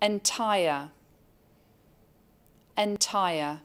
entire entire